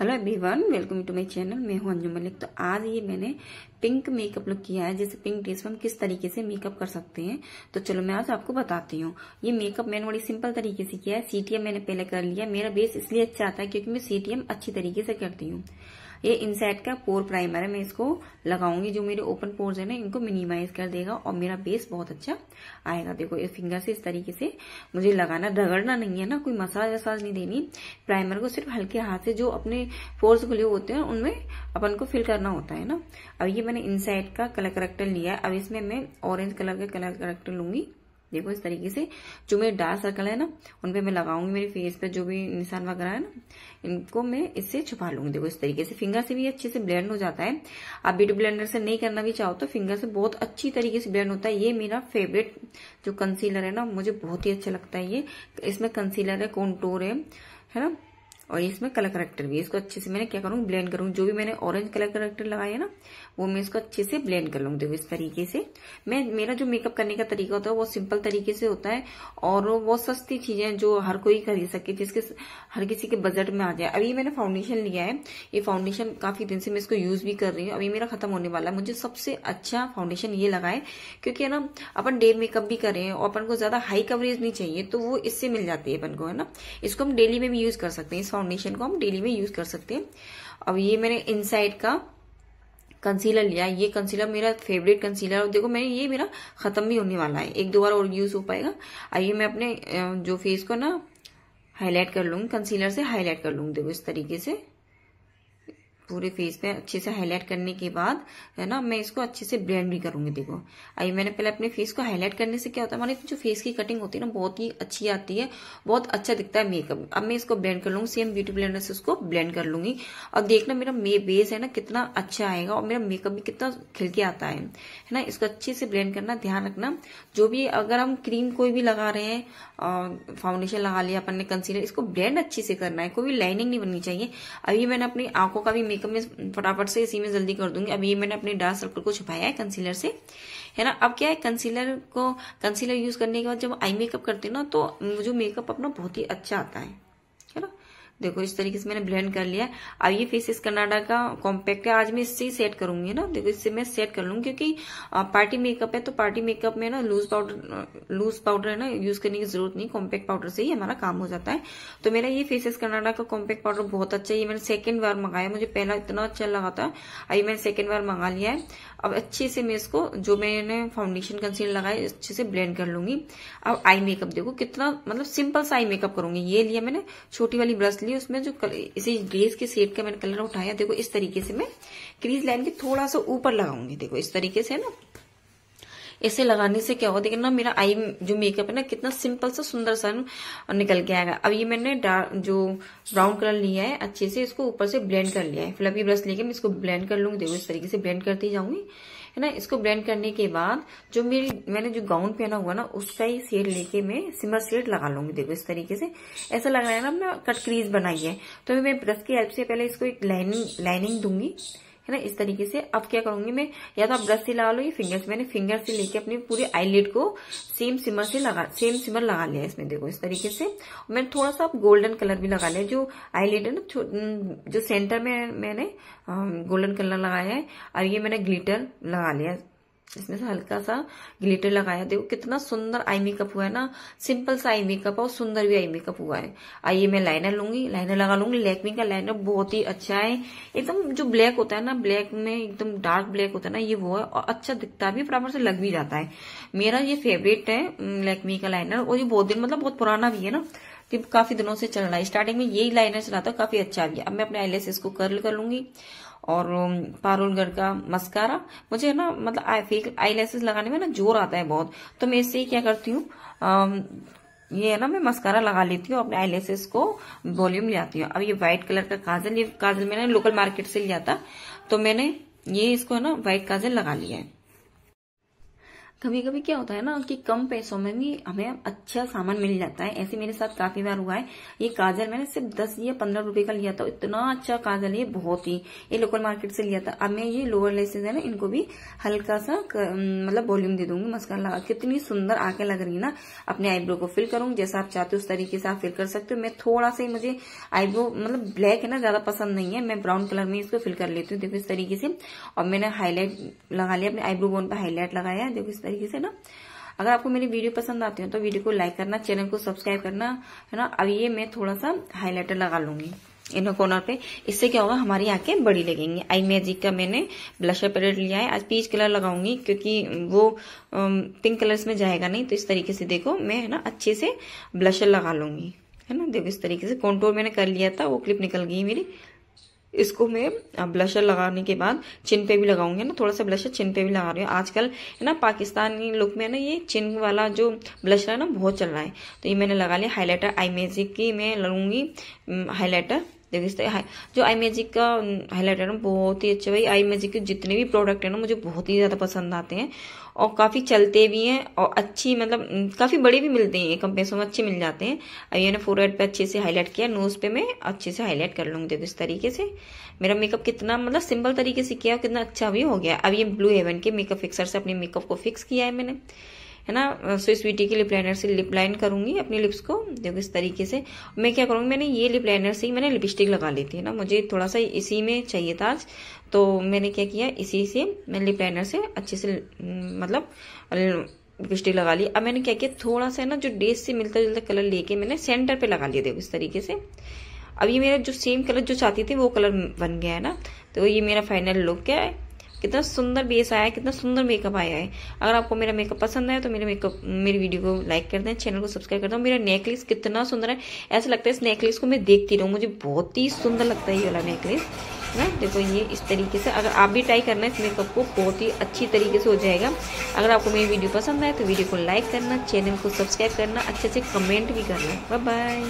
hello everyone welcome to my channel मैं हूं अंजू मलिक तो आज ये मैंने पिंक मेकअप लुक किया है जैसे पिंक ड्रेस में हम किस तरीके से मेकअप कर सकते हैं तो चलो मैं आज आपको बताती हूँ ये मेकअप मैंने बड़ी सिंपल तरीके से किया है सीटीएम मैंने पहले कर लिया मेरा बेस इसलिए अच्छा आता है क्योंकि मैं सीटीएम अच्छी तरीके से करती हूँ ये इनसेट का पोर प्राइमर है मैं इसको लगाऊंगी जो मेरे ओपन पोर्स है ना इनको मिनिमाइज कर देगा और मेरा बेस बहुत अच्छा आएगा देखो ये फिंगर से इस तरीके से मुझे लगाना रगड़ना नहीं है ना कोई मसाज वसाज नहीं देनी प्राइमर को सिर्फ हल्के हाथ से जो अपने पोर्स खुले होते हैं उनमें अपन को फिल करना होता है ना अब ये मैंने इनसाइड का कलर करेक्टर लिया है अब इसमें मैं ऑरेंज कलर का कलर करेक्टर लूंगी देखो इस तरीके से जो मेरे डार्क सर्कल है ना उन पे मैं लगाऊंगी मेरे फेस पे जो भी निशान वगैरह है ना इनको मैं इससे छुपा लूंगी देखो इस तरीके से फिंगर से भी अच्छे से ब्लेंड हो जाता है आप ब्यूटी ब्लेंडर से नहीं करना भी चाहो तो फिंगर से बहुत अच्छी तरीके से ब्लेंड होता है ये मेरा फेवरेट जो कंसीलर है ना मुझे बहुत ही अच्छा लगता है ये इसमें कंसीलर है कॉन्टोर है है ना और इसमें कलर करेक्टर भी इसको अच्छे से मैंने क्या करूँ ब्लेंड करूँ जो भी मैंने ऑरेंज कलर करेक्टर लगाया है ना वो मैं इसको अच्छे से ब्लेंड कर लूंगी देखो इस तरीके से मैं मेरा जो मेकअप करने का तरीका होता है वो सिंपल तरीके से होता है और वो सस्ती चीजें जो हर कोई खरीद सके जिसके हर किसी के बजट में आ जाए अभी मैंने फाउंडेशन लिया है ये फाउंडेशन काफी दिन से मैं इसको यूज भी कर रही हूँ अभी मेरा खत्म होने वाला है मुझे सबसे अच्छा फाउंडेशन ये लगा है क्योंकि ना अपन डे मेकअप भी करें और अपन को ज्यादा हाई कवरेज नहीं चाहिए तो वो इससे मिल जाती है अपन को है ना इसको हम डेली में भी यूज कर सकते हैं फाउंडेशन को हम डेली में यूज कर सकते हैं अब ये मैंने इनसाइड का कंसीलर लिया ये कंसीलर मेरा फेवरेट कंसीलर और देखो मैंने ये मेरा खत्म भी होने वाला है एक दो बार और यूज हो पाएगा आइए मैं अपने जो फेस को ना हाईलाइट कर लूंगी कंसीलर से हाईलाइट कर लूंगी देखो इस तरीके से पूरे फेस पे अच्छे से हाईलाइट करने के बाद है ना मैं इसको अच्छे से ब्लेंड भी करूंगी देखो अभी मैंने पहले अपने फेस को हाईलाइट करने से क्या होता है हमारे जो फेस की कटिंग होती है ना बहुत ही अच्छी आती है बहुत अच्छा दिखता है मेकअप अब मैं इसको ब्लेंड कर लूंगी सेम ब्यूटी ब्लेंडर से उसको ब्लेंड कर लूंगी और देखना मेरा मे बेस है ना कितना अच्छा आएगा और मेरा मेकअप भी कितना खिलके आता है है ना इसको अच्छे से ब्लेंड करना ध्यान रखना जो भी अगर हम क्रीम कोई भी लगा रहे हैं फाउंडेशन लगा लिया अपन ने कंसीलर इसको ब्लेंड अच्छे से करना है कोई भी लाइनिंग नहीं बननी चाहिए अभी मैंने अपनी आंखों का भी मेकअप में फटाफट से इसी में जल्दी कर दूंगी अब ये मैंने अपने डार्क सर्कल को छुपाया है कंसीलर से है ना अब क्या है कंसीलर को कंसीलर यूज करने के बाद जब आई मेकअप करते हैं ना तो जो मेकअप अपना बहुत ही अच्छा आता है देखो इस तरीके से मैंने ब्लेंड कर लिया अब ये फेस इस कनाडा का कॉम्पैक्ट है आज मैं इससे ही सेट करूंगी ना देखो इससे मैं सेट कर लूंगी क्योंकि पार्टी मेकअप है तो पार्टी मेकअप में ना लूज पाउडर लूज पाउडर है ना यूज करने की जरूरत नहीं कॉम्पैक्ट पाउडर से ही हमारा काम हो जाता है तो मेरा ये फेसेस कनाडा का कॉम्पैक्ट पाउडर बहुत अच्छा है ये मैंने सेकेंड बार मंगाया मुझे पहला इतना अच्छा लगा था अभी मैंने सेकेंड बार मंगा लिया है अब अच्छे से मैं इसको जो मैंने फाउंडेशन कंसील लगाया अच्छे से ब्लेंड कर लूंगी अब आई मेकअप देखो कितना मतलब सिंपल सा आई मेकअप करूंगी ये लिया मैंने छोटी वाली ब्रश इसलिए उसमें जो कल इसी ड्रेस के शेप का मैंने कलर उठाया देखो इस तरीके से मैं क्रीज लाइन के थोड़ा सा ऊपर लगाऊंगी देखो इस तरीके से ना ऐसे लगाने से क्या होगा देखिए ना मेरा आई जो मेकअप है ना कितना सिंपल सा सुंदर सा निकल के आएगा अब ये मैंने जो ब्राउन कलर लिया है अच्छे से इसको ऊपर से ब्लेंड कर लिया है फ्लफी ब्रश लेके मैं इसको ब्लेंड कर लूंगी देखो इस तरीके से ब्लेंड करती जाऊंगी है ना इसको ब्लेंड करने के बाद जो मेरी मैंने जो गाउन पहना हुआ ना उसका ही शेड लेके मैं सिमर सेड लगा लूंगी देखो इस तरीके से ऐसा लग रहा है ना मैं कट क्रीज बनाई है तो मैं ब्रश की हेल्प से पहले इसको एक लाइनिंग लाइनिंग दूंगी है ना इस तरीके से अब क्या करूंगी मैं या तो आप ब्रश से लगा लो या फिंगर से मैंने फिंगर से लेके अपनी पूरी आईलेट को सेम सिमर से लगा सेम सिमर लगा लिया इसमें देखो इस तरीके से मैंने थोड़ा सा गोल्डन कलर भी लगा लिया जो आईलेट है ना जो सेंटर में मैंने गोल्डन कलर लगाया है और ये मैंने ग्लिटर लगा लिया इसमें से हल्का सा ग्लिटर लगाया देखो कितना सुंदर आई मेकअप हुआ है ना सिंपल सा आई मेकअप और सुंदर भी आई मेकअप हुआ है आइए मैं लाइनर लूंगी लाइनर लगा लूंगी लैकमी का लाइनर बहुत ही अच्छा है एकदम जो ब्लैक होता है ना ब्लैक में एकदम डार्क ब्लैक होता है ना ये वो है और अच्छा दिखता भी बराबर से लग भी जाता है मेरा ये फेवरेट है लैकमी का लाइनर और ये बहुत दिन मतलब बहुत पुराना भी है ना काफी दिनों से चल रहा है स्टार्टिंग में यही लाइनर चला था काफी अच्छा भी अब मैं अपने आईलेस इसको कर्ल कर लूंगी और पारुलगढ़ का मस्कारा मुझे ना मतलब आई फेक आई लेसेस लगाने में ना जोर आता है बहुत तो मैं इससे क्या करती हूँ ये है ना मैं मस्कारा लगा लेती हूँ अपने आई लेसेस को वॉल्यूम ले आती हूँ अब ये व्हाइट कलर का काजल ये काजल मैंने लोकल मार्केट से लिया था तो मैंने ये इसको है ना व्हाइट काजल लगा लिया है कभी कभी क्या होता है ना कि कम पैसों में भी हमें अच्छा सामान मिल जाता है ऐसे मेरे साथ काफी बार हुआ है ये काजल मैंने सिर्फ दस या पंद्रह रुपए का लिया था इतना अच्छा काजल ये बहुत ही ये लोकल मार्केट से लिया था अब मैं ये लोअर लेसेज है ना इनको भी हल्का सा मतलब वॉल्यूम दे दूंगी मस्कारा लगा कितनी सुंदर आके लग रही ना अपने आईब्रो को फिल करूंगी जैसा आप चाहते हो उस तरीके से आप फिल कर सकते हो मैं थोड़ा सा मुझे आईब्रो मतलब ब्लैक है ना ज्यादा पसंद नहीं है मैं ब्राउन कलर में इसको फिल कर लेती हूँ देखो इस तरीके से और मैंने हाईलाइट लगा लिया अपने आईब्रो बोन पर हाईलाइट लगाया देखो इस तरीके से ना अगर आपको मेरी वीडियो पसंद आती है तो वीडियो को लाइक करना चैनल को सब्सक्राइब करना है ना अब ये मैं थोड़ा सा हाईलाइटर लगा लूंगी इन कॉर्नर पे इससे क्या होगा हमारी आंखें बड़ी लगेंगी आई मैजिक का मैंने ब्लशर पैलेट लिया है आज पीच कलर लगाऊंगी क्योंकि वो पिंक कलर्स में जाएगा नहीं तो इस तरीके से देखो मैं है ना अच्छे से ब्लशर लगा लूंगी है ना देखो इस तरीके से कॉन्टोर मैंने कर लिया था वो क्लिप निकल गई मेरी इसको मैं ब्लशर लगाने के बाद चिन पे भी लगाऊंगी ना थोड़ा सा ब्लशर चिन पे भी लगा रही हूँ आजकल है ना पाकिस्तानी लुक में ना ये चिन वाला जो ब्लशर है ना बहुत चल रहा है तो ये मैंने लगा लिया हाईलाइटर आई मेजिक की मैं लगूंगी हाईलाइटर देख इस तरह हाँ, जो आई मैजिक का हाईलाइटर है ना बहुत ही अच्छा भाई आई मैजिक के जितने भी प्रोडक्ट है ना मुझे बहुत ही ज़्यादा पसंद आते हैं और काफ़ी चलते भी हैं और अच्छी मतलब काफ़ी बड़े भी मिलते हैं कम पैसों में अच्छे मिल जाते हैं अभी मैंने फोर पे अच्छे से हाईलाइट किया नोज़ पे मैं अच्छे से हाईलाइट कर लूंगी देखो इस तरीके से मेरा मेकअप कितना मतलब सिंपल तरीके से किया कितना अच्छा भी हो गया अब ये ब्लू हेवन के मेकअप फिक्सर से अपने मेकअप को फिक्स किया है मैंने है ना स्विस बीटी के लिप लाइनर से लिप लाइन करूंगी अपनी लिप्स को देखो इस तरीके से मैं क्या करूंगी मैंने ये लिप लाइनर से ही मैंने लिपस्टिक लगा ली थी है ना मुझे थोड़ा सा इसी में चाहिए था आज तो मैंने क्या किया इसी से मैंने लिप लाइनर से अच्छे से मतलब लिपस्टिक लगा ली अब मैंने क्या किया थोड़ा सा ना जो डेस से मिलता जुलता कलर लेके मैंने सेंटर पे लगा लिया देखो इस तरीके से अब ये मेरा जो सेम कलर जो चाहती थी वो कलर बन गया है ना तो ये मेरा फाइनल लुक क्या है कितना सुंदर बेस आया कितना सुंदर मेकअप आया है अगर आपको मेरा मेकअप पसंद आया तो मेरे मेकअप मेरी वीडियो को लाइक कर दें चैनल को सब्सक्राइब कर दें मेरा नेकलेस कितना सुंदर है ऐसा लगता है इस नेकलेस को मैं देखती रहूँ मुझे बहुत ही सुंदर लगता है ये वाला नेकलेस ना देखो ये इस तरीके से अगर आप भी ट्राई करना है इस मेकअप को बहुत ही अच्छी तरीके से हो जाएगा अगर आपको मेरी वीडियो पसंद आए तो वीडियो को लाइक करना चैनल को सब्सक्राइब करना अच्छे से कमेंट भी करना बाय बाय